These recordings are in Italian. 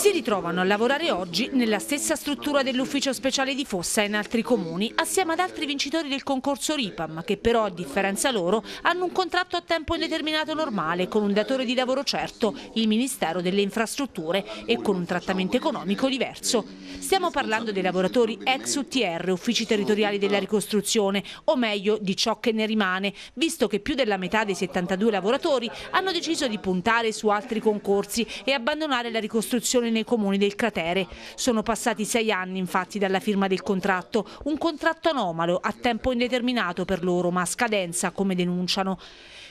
si ritrovano a lavorare oggi nella stessa struttura dell'ufficio speciale di Fossa e in altri comuni, assieme ad altri vincitori del concorso RIPAM, che però, a differenza loro, hanno un contratto a tempo indeterminato normale con un datore di lavoro certo, il Ministero delle Infrastrutture, e con un trattamento economico diverso. Stiamo parlando dei lavoratori ex UTR, Uffici Territoriali della Ricostruzione, o meglio di ciò che ne rimane, visto che più della metà dei 72 lavoratori hanno deciso di puntare su altri concorsi e abbandonare la ricostruzione collaborazione nei comuni del cratere. Sono passati sei anni infatti dalla firma del contratto, un contratto anomalo a tempo indeterminato per loro ma a scadenza come denunciano.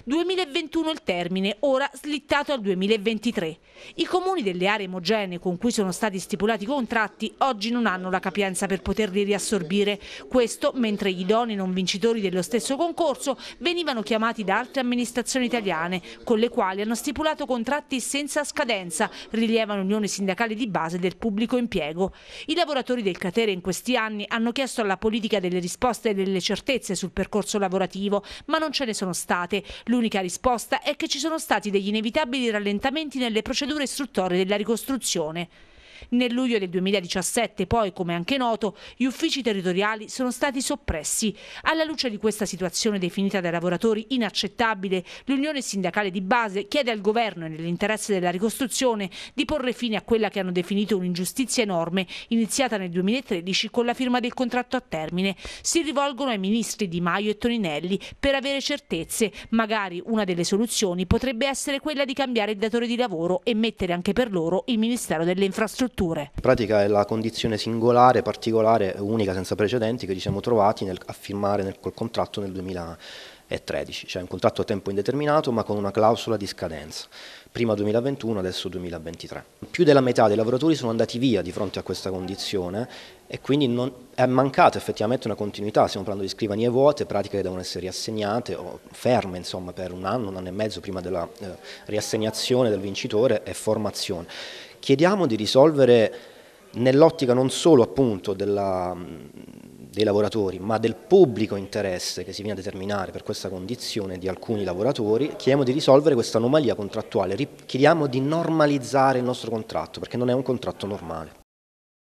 2021 il termine, ora slittato al 2023. I comuni delle aree omogenee con cui sono stati stipulati i contratti oggi non hanno la capienza per poterli riassorbire. Questo mentre gli idonei non vincitori dello stesso concorso venivano chiamati da altre amministrazioni italiane, con le quali hanno stipulato contratti senza scadenza, rilevano Unione Sindacale sindacale di base del pubblico impiego. I lavoratori del cratere in questi anni hanno chiesto alla politica delle risposte e delle certezze sul percorso lavorativo, ma non ce ne sono state. L'unica risposta è che ci sono stati degli inevitabili rallentamenti nelle procedure istruttorie della ricostruzione. Nel luglio del 2017 poi, come anche noto, gli uffici territoriali sono stati soppressi. Alla luce di questa situazione definita dai lavoratori inaccettabile, l'Unione Sindacale di Base chiede al Governo, e nell'interesse della ricostruzione, di porre fine a quella che hanno definito un'ingiustizia enorme, iniziata nel 2013 con la firma del contratto a termine. Si rivolgono ai ministri Di Maio e Toninelli per avere certezze. Magari una delle soluzioni potrebbe essere quella di cambiare il datore di lavoro e mettere anche per loro il Ministero delle Infrastrutture strutture. In pratica è la condizione singolare, particolare, unica, senza precedenti che ci siamo trovati nel, a firmare nel, col contratto nel 2013, cioè un contratto a tempo indeterminato ma con una clausola di scadenza prima 2021, adesso 2023. Più della metà dei lavoratori sono andati via di fronte a questa condizione e quindi non, è mancata effettivamente una continuità, stiamo parlando di scrivanie vuote, pratiche che devono essere riassegnate o ferme insomma, per un anno, un anno e mezzo prima della eh, riassegnazione del vincitore e formazione chiediamo di risolvere nell'ottica non solo appunto della, dei lavoratori, ma del pubblico interesse che si viene a determinare per questa condizione di alcuni lavoratori, chiediamo di risolvere questa anomalia contrattuale, chiediamo di normalizzare il nostro contratto, perché non è un contratto normale.